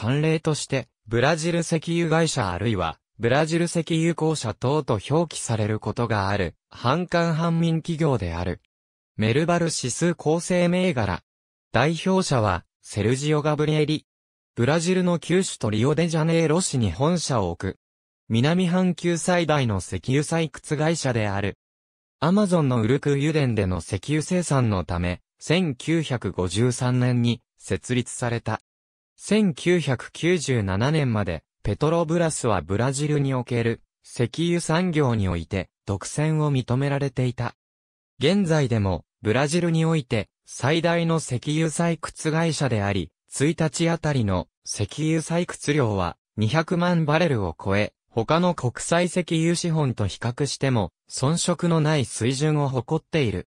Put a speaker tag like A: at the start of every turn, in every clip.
A: 慣例として、ブラジル石油会社あるいは、ブラジル石油公社等と表記されることがある、半官半民企業である。メルバル指数構成銘柄。代表者は、セルジオ・ガブリエリ。ブラジルの九州とリオデジャネイロ市に本社を置く。南半球最大の石油採掘会社である。アマゾンのウルク油田での石油生産のため、1953年に設立された。1997年まで、ペトロブラスはブラジルにおける石油産業において独占を認められていた。現在でも、ブラジルにおいて最大の石油採掘会社であり、1日あたりの石油採掘量は200万バレルを超え、他の国際石油資本と比較しても遜色のない水準を誇っている。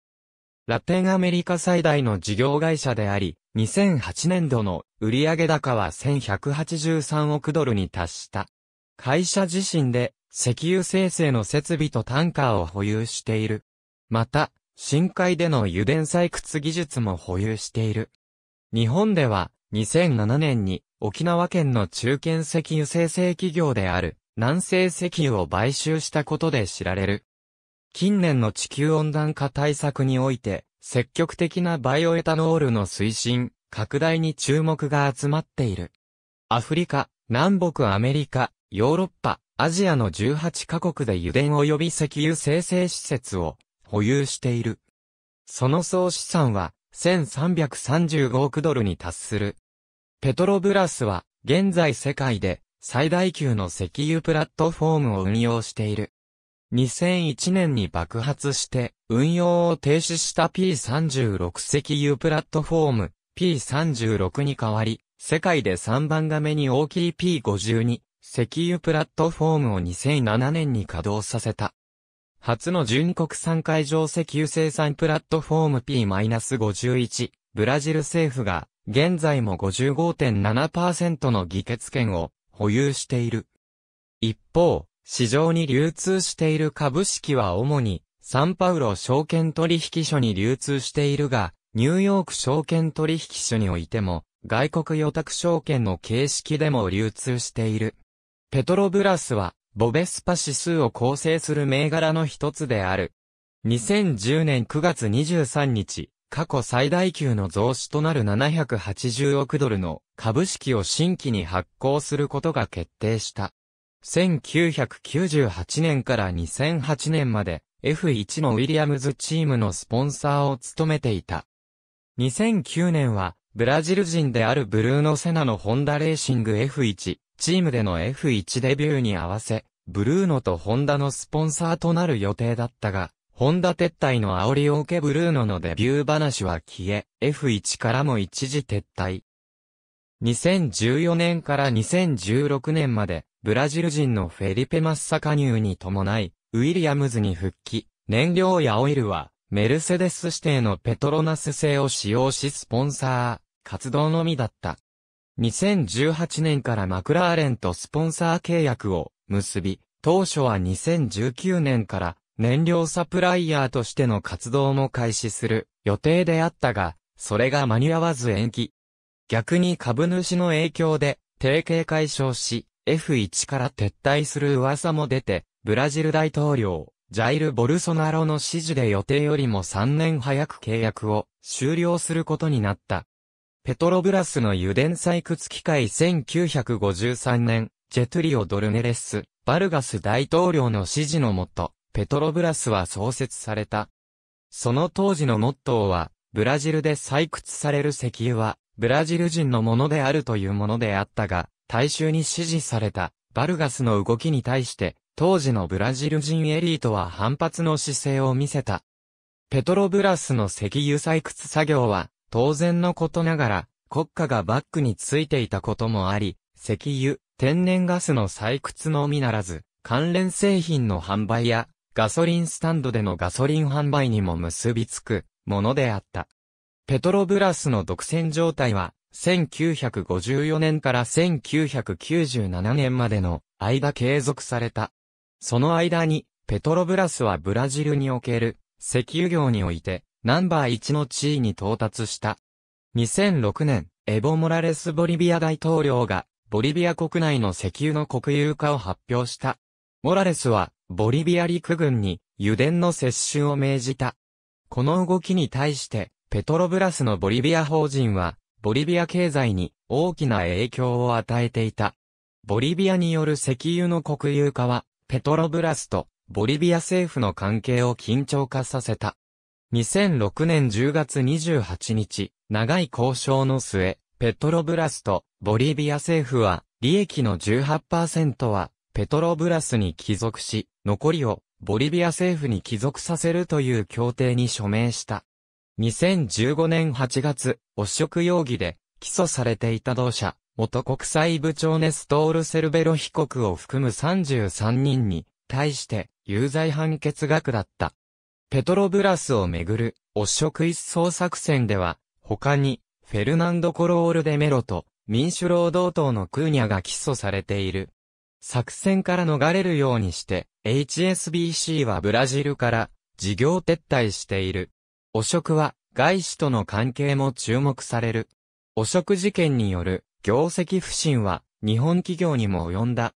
A: ラテンアメリカ最大の事業会社であり、2008年度の売上高は1183億ドルに達した。会社自身で石油生成の設備とタンカーを保有している。また、深海での油田採掘技術も保有している。日本では2007年に沖縄県の中堅石油生成企業である南西石油を買収したことで知られる。近年の地球温暖化対策において積極的なバイオエタノールの推進、拡大に注目が集まっている。アフリカ、南北アメリカ、ヨーロッパ、アジアの18カ国で油田及び石油生成施設を保有している。その総資産は1335億ドルに達する。ペトロブラスは現在世界で最大級の石油プラットフォームを運用している。2001年に爆発して運用を停止した P36 石油プラットフォーム P36 に代わり、世界で3番画目に大きい P52 石油プラットフォームを2007年に稼働させた。初の純国産海上石油生産プラットフォーム P-51 ブラジル政府が現在も55.7%の議決権を保有している。一方、市場に流通している株式は主に、サンパウロ証券取引所に流通しているが、ニューヨーク証券取引所においても、外国予託証券の形式でも流通している。ペトロブラスは、ボベスパ指数を構成する銘柄の一つである。2010年9月23日、過去最大級の増資となる780億ドルの株式を新規に発行することが決定した。1998年から2008年まで F1 のウィリアムズチームのスポンサーを務めていた。2009年はブラジル人であるブルーノ・セナのホンダレーシング F1 チームでの F1 デビューに合わせ、ブルーノとホンダのスポンサーとなる予定だったが、ホンダ撤退の煽りを受けブルーノのデビュー話は消え、F1 からも一時撤退。2014年から2016年までブラジル人のフェリペ・マッサ加入に伴い、ウィリアムズに復帰。燃料やオイルは、メルセデス指定のペトロナス製を使用しスポンサー、活動のみだった。2018年からマクラーレンとスポンサー契約を結び、当初は2019年から燃料サプライヤーとしての活動も開始する予定であったが、それが間に合わず延期。逆に株主の影響で提携解消し、F1 から撤退する噂も出て、ブラジル大統領、ジャイル・ボルソナロの指示で予定よりも3年早く契約を終了することになった。ペトロブラスの油田採掘機械1953年、ジェトゥリオ・ドルネレス、バルガス大統領の指示のもと、ペトロブラスは創設された。その当時のモットーは、ブラジルで採掘される石油は、ブラジル人のものであるというものであったが、大衆に支持されたバルガスの動きに対して、当時のブラジル人エリートは反発の姿勢を見せた。ペトロブラスの石油採掘作業は、当然のことながら、国家がバックについていたこともあり、石油、天然ガスの採掘のみならず、関連製品の販売や、ガソリンスタンドでのガソリン販売にも結びつくものであった。ペトロブラスの独占状態は、1954年から1997年までの間継続された。その間に、ペトロブラスはブラジルにおける石油業において、ナンバー1の地位に到達した。2006年、エボ・モラレス・ボリビア大統領が、ボリビア国内の石油の国有化を発表した。モラレスは、ボリビア陸軍に油田の接種を命じた。この動きに対して、ペトロブラスのボリビア法人は、ボリビア経済に大きな影響を与えていた。ボリビアによる石油の国有化は、ペトロブラスとボリビア政府の関係を緊張化させた。2006年10月28日、長い交渉の末、ペトロブラスとボリビア政府は、利益の18%はペトロブラスに帰属し、残りをボリビア政府に帰属させるという協定に署名した。2015年8月、汚職容疑で起訴されていた同社、元国際部長ネストール・セルベロ被告を含む33人に対して有罪判決額だった。ペトロブラスをめぐる汚職一掃作戦では、他にフェルナンド・コロール・デメロと民主労働党のクーニャが起訴されている。作戦から逃れるようにして、HSBC はブラジルから事業撤退している。汚職は外資との関係も注目される。汚職事件による業績不振は日本企業にも及んだ。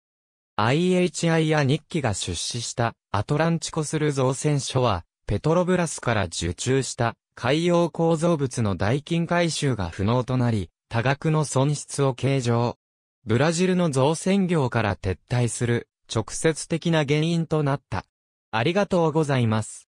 A: IHI や日記が出資したアトランチコスル造船所はペトロブラスから受注した海洋構造物の代金回収が不能となり多額の損失を計上。ブラジルの造船業から撤退する直接的な原因となった。ありがとうございます。